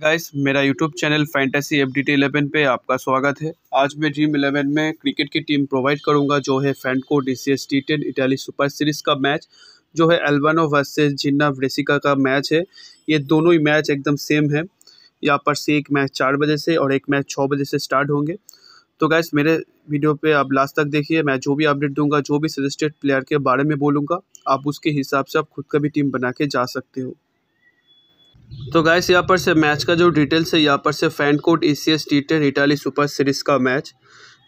guys मेरा YouTube channel fantasy F D T eleven पे आपका स्वागत है आज मैं ड्रीम इलेवन में क्रिकेट की टीम प्रोवाइड करूंगा जो है FanCode D C S T ten Italy super series का मैच जो है एल्बानो वर्सेस जिन्ना ब्रेसिका का मैच है ये दोनों ही मैच एकदम सेम है यहाँ पर से एक मैच चार बजे से और एक मैच छः बजे से स्टार्ट होंगे तो गाइस मेरे वीडियो पे आप लास्ट तक देखिए मैं जो भी अपडेट दूंगा जो भी सजेस्टेड प्लेयर के बारे में बोलूँगा आप उसके हिसाब से आप खुद का भी टीम बना के जा सकते हो तो गाइस यहाँ पर से मैच का जो डिटेल्स है यहाँ पर से FanCode E C S T ten Italy super series का मैच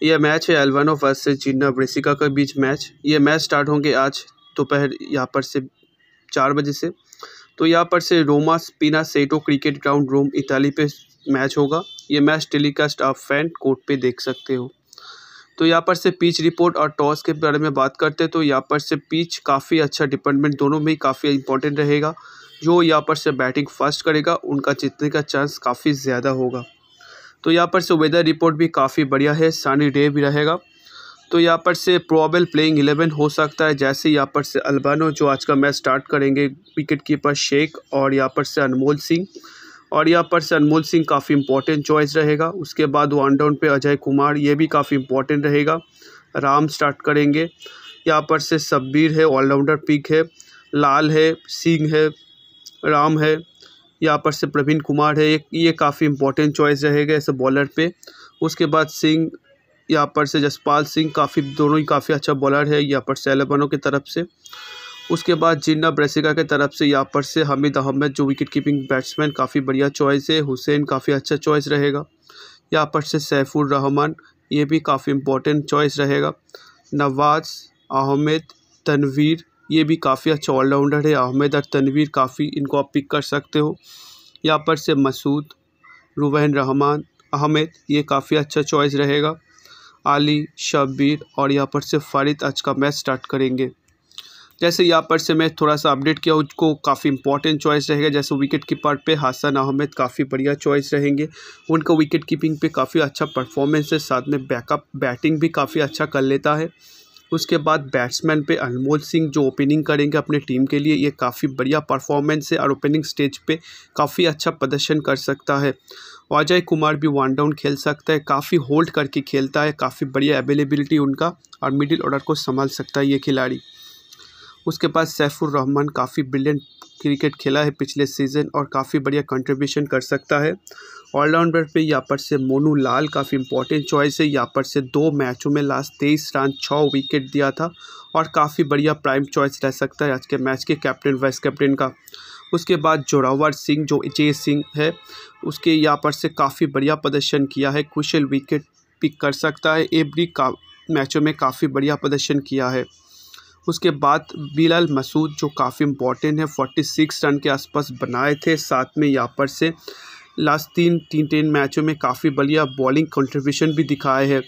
यह मैच है ऑफ वर्सेस जीना ब्रेसिका के बीच मैच ये मैच स्टार्ट होंगे आज दोपहर यहाँ पर से चार बजे से तो यहाँ पर से Roma Spinaceto cricket ground Rome Italy पे मैच होगा ये मैच टेलीकास्ट आप फैन कोर्ट पे देख सकते हो तो यहाँ पर से पिच रिपोर्ट और टॉस के बारे में बात करते हैं तो यहाँ पर से पिच काफ़ी अच्छा डिपार्टमेंट दोनों में ही काफ़ी इंपॉर्टेंट रहेगा जो यहाँ पर से बैटिंग फर्स्ट करेगा उनका जीतने का चांस काफ़ी ज़्यादा होगा तो यहाँ पर से वेदर रिपोर्ट भी काफ़ी बढ़िया है सानी डे भी रहेगा तो यहाँ पर से प्रोबेबल प्लेइंग इलेवन हो सकता है जैसे यहाँ पर से अल्बानो जो आज का मैच स्टार्ट करेंगे विकेट कीपर शेख और यहाँ पर से अनमोल सिंह और यहाँ पर से अनमोल सिंह काफ़ी इंपॉर्टेंट चॉइस रहेगा उसके बाद वन डाउन पे अजय कुमार ये भी काफ़ी इंपॉर्टेंट रहेगा राम स्टार्ट करेंगे यहाँ पर से शब्बीर है ऑलराउंडर पिक है लाल है सिंह है राम है यहाँ पर से प्रवीण कुमार है ये काफ़ी इम्पोर्टेंट चॉइस रहेगा ऐसे बॉलर पे उसके बाद सिंह यहाँ पर से जसपाल सिंह काफ़ी दोनों ही काफ़ी अच्छा बॉलर है यहाँ पर से एलेवनों की तरफ से उसके बाद जिन्ना ब्रेसिका के तरफ से यहाँ पर से हमिद अहमद जो विकेट कीपिंग बैट्समैन काफ़ी बढ़िया चॉइस है हुसैन काफ़ी अच्छा चॉइस रहेगा यहाँ पर से सैफुर रहमान ये भी काफ़ी इम्पोर्टेंट चॉइस रहेगा नवाज़ अहमद तनवीर ये भी काफ़ी अच्छा ऑलराउंडर है अहमद और तनवीर काफ़ी इनको आप पिक कर सकते हो यहाँ पर से मसूद रुबैन रहमान अहमद ये काफ़ी अच्छा चॉइस रहेगा आली शब्बीर और यहाँ पर से फरीद आज का मैच स्टार्ट करेंगे जैसे यहाँ पर से मैं थोड़ा सा अपडेट किया उसको काफ़ी इंपॉर्टेंट चॉइस रहेगा जैसे विकेट कीपर पे हसन अहमद काफ़ी बढ़िया चॉइस रहेंगे उनका विकेट कीपिंग पे काफ़ी अच्छा परफॉर्मेंस है साथ में बैकअप बैटिंग भी काफ़ी अच्छा कर लेता है उसके बाद बैट्समैन पे अनमोल सिंह जो ओपनिंग करेंगे अपने टीम के लिए ये काफ़ी बढ़िया परफॉर्मेंस है और ओपनिंग स्टेज पे काफ़ी अच्छा प्रदर्शन कर सकता है अजय कुमार भी वन डाउन खेल सकता है काफ़ी होल्ड करके खेलता है काफ़ी बढ़िया अवेलेबिलिटी उनका और मिडिल ऑर्डर को संभाल सकता है ये खिलाड़ी उसके पास सैफुररहमान काफ़ी बिलियन क्रिकेट खेला है पिछले सीज़न और काफ़ी बढ़िया कंट्रीब्यूशन कर सकता है ऑलराउंडर पे यहाँ पर से मोनू लाल काफ़ी इंपॉर्टेंट चॉइस है यहाँ पर से दो मैचों में लास्ट तेईस रन छः विकेट दिया था और काफ़ी बढ़िया प्राइम चॉइस रह सकता है आज के मैच के कैप्टन वाइस कैप्टन का उसके बाद जोरावर सिंह जो अजय सिंह है उसके यहाँ पर से काफ़ी बढ़िया प्रदर्शन किया है कुशल विकेट पिक कर सकता है एवरी का मैचों में काफ़ी बढ़िया प्रदर्शन किया है उसके बाद बिलाल मसूद जो काफ़ी इम्पॉर्टेंट है फोर्टी सिक्स रन के आसपास बनाए थे साथ में यहाँ पर से लास्ट तीन तीन टेन मैचों में काफ़ी बढ़िया बॉलिंग कंट्रीब्यूशन भी दिखाए है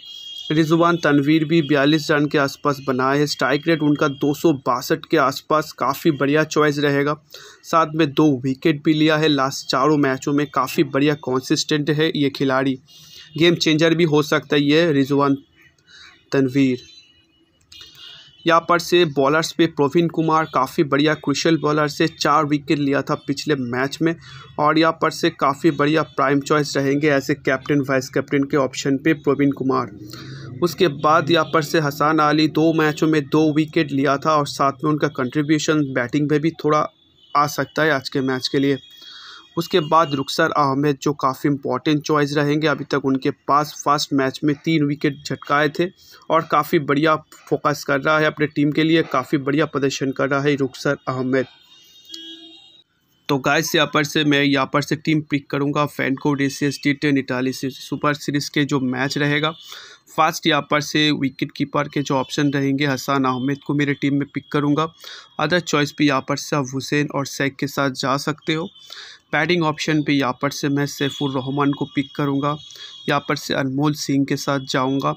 रिजवान तनवीर भी बयालीस रन के आसपास बनाए हैं स्ट्राइक रेट उनका दो के आसपास काफ़ी बढ़िया चॉइस रहेगा साथ में दो विकेट भी लिया है लास्ट चारों मैचों में काफ़ी बढ़िया कॉन्सिस्टेंट है ये खिलाड़ी गेम चेंजर भी हो सकता है ये रिजवान तनवीर यहाँ पर से बॉलर्स पे प्रवीण कुमार काफ़ी बढ़िया क्रिशल बॉलर से चार विकेट लिया था पिछले मैच में और यहाँ पर से काफ़ी बढ़िया प्राइम चॉइस रहेंगे ऐसे कैप्टन वाइस कैप्टन के ऑप्शन पे प्रवीण कुमार उसके बाद यहाँ पर से हसान अली दो मैचों में दो विकेट लिया था और साथ में उनका कंट्रीब्यूशन बैटिंग में भी थोड़ा आ सकता है आज के मैच के लिए उसके बाद रुखसर अहमद जो काफ़ी इंपॉर्टेंट चॉइस रहेंगे अभी तक उनके पास फर्स्ट मैच में तीन विकेट झटकाए थे और काफ़ी बढ़िया फोकस कर रहा है अपने टीम के लिए काफ़ी बढ़िया प्रदर्शन कर रहा है रुखसर अहमद तो गाइस यहाँ पर से मैं यहाँ पर से टीम पिक करूँगा FanCode D C S T ten Italy से सुपर सीरीज़ के जो मैच रहेगा फास्ट यहाँ पर से विकेट कीपर के जो ऑप्शन रहेंगे हसान अहमद को मेरे टीम में पिक करूँगा अदर चॉइस पे यहाँ पर से आप हुसैन और सैक के साथ जा सकते हो बैटिंग ऑप्शन पे यहाँ पर से मैं सैफुर रहमान को पिक करूँगा यहाँ पर से अनमोल सिंह के साथ जाऊँगा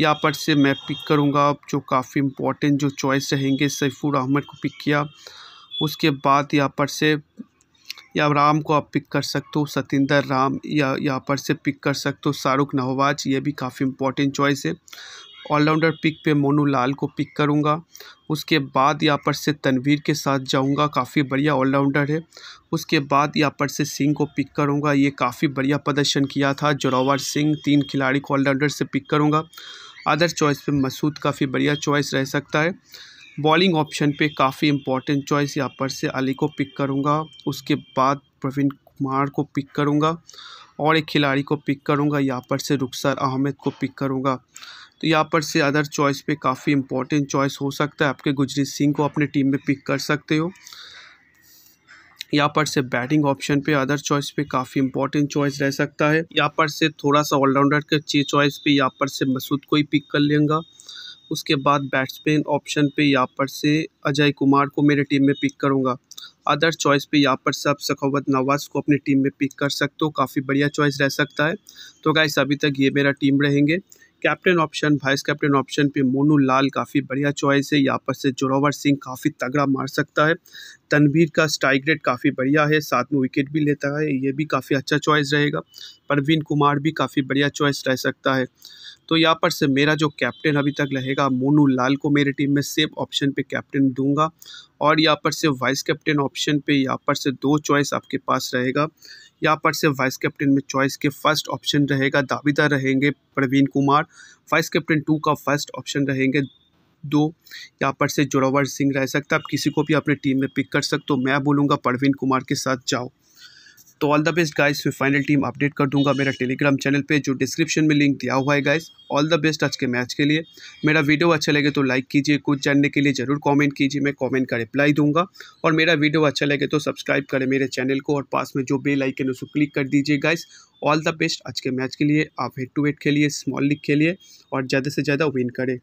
यहाँ पर से मैं पिक करूँगा जो काफ़ी इंपॉर्टेंट जो चॉइस रहेंगे सैफुर अहमद को पिक किया उसके बाद यहाँ पर से या राम को आप पिक कर सकते हो सतेंद्र राम या यहाँ पर से पिक कर सकते हो शाहरुख नहवाज ये भी काफ़ी इंपॉर्टेंट चॉइस है ऑलराउंडर पिक पे मोनू लाल को पिक करूँगा उसके बाद यहाँ पर से तनवीर के साथ जाऊँगा काफ़ी बढ़िया ऑलराउंडर है उसके बाद यहाँ पर से सिंह को पिक करूँगा ये काफ़ी बढ़िया प्रदर्शन किया था जोरावर सिंह तीन खिलाड़ी को ऑलराउंडर से पिक करूँगा अदर चॉइस पे मसूद काफ़ी बढ़िया चॉइस रह सकता है बॉलिंग ऑप्शन पे काफ़ी इंपॉर्टेंट चॉइस यहाँ पर से अली को पिक करूँगा उसके बाद प्रवीण कुमार को पिक करूँगा और एक खिलाड़ी को पिक करूँगा यहाँ पर से रुखसर अहमद को पिक करूँगा तो यहाँ पर से अदर चॉइस पे काफ़ी इंपॉर्टेंट चॉइस हो सकता है आपके गुजरीत सिंह को अपने टीम में पिक कर सकते हो यहाँ पर से बैटिंग ऑप्शन पे अदर चॉइस पे काफ़ी इंपॉर्टेंट चॉइस रह सकता है यहाँ पर से थोड़ा सा ऑलराउंडर के चॉइस पे यहाँ पर से मसूद को ही पिक कर लेंगे उसके बाद बैट्समैन ऑप्शन पे यहाँ पर से अजय कुमार को मेरे टीम में पिक करूँगा अदर चॉइस पे यहाँ पर से आप सखावत नवाज़ को अपनी टीम में पिक कर सकते हो काफ़ी बढ़िया चॉइस रह सकता है तो गाइस अभी तक ये मेरा टीम रहेंगे captain option vice captain option पे मोनू लाल काफ़ी बढ़िया चॉइस है यहाँ पर से जोरावर सिंह काफ़ी तगड़ा मार सकता है तनवीर का स्ट्राइक रेट काफ़ी बढ़िया है साथ में विकेट भी लेता है ये भी काफ़ी अच्छा चॉइस रहेगा परवीन कुमार भी काफ़ी बढ़िया चॉइस रह सकता है तो यहाँ पर से मेरा जो कैप्टन अभी तक रहेगा मोनू लाल को मेरी टीम में सेफ ऑप्शन पे कैप्टन दूंगा और यहाँ पर से वाइस कैप्टन ऑप्शन पे यहाँ पर से दो चॉइस आपके पास रहेगा यहाँ पर से वाइस कैप्टन में चॉइस के फर्स्ट ऑप्शन रहेगा दावेदार रहेंगे Praveen Kumar vice captain two का फर्स्ट ऑप्शन रहेंगे दो यहाँ पर से जोरावर सिंह रह सकता आप किसी को भी अपने टीम में पिक कर सकते हो मैं बोलूँगा प्रवीण कुमार के साथ जाओ तो ऑल द बेस्ट गाइस फिर फाइनल टीम अपडेट कर दूंगा मेरा टेलीग्राम चैनल पे जो डिस्क्रिप्शन में लिंक दिया हुआ है गाइस ऑल द बेस्ट आज के मैच के लिए मेरा वीडियो अच्छा लगे तो लाइक कीजिए कुछ जानने के लिए ज़रूर कॉमेंट कीजिए मैं कॉमेंट का रिप्लाई दूंगा और मेरा वीडियो अच्छा लगे तो सब्सक्राइब करें मेरे चैनल को और पास में जो बेल है उसको क्लिक कर दीजिए गाइस ऑल द बेस्ट आज के मैच के लिए आप हेड टू हेड खेलिए स्मॉल लीग खेलिए और ज़्यादा से ज़्यादा विन करें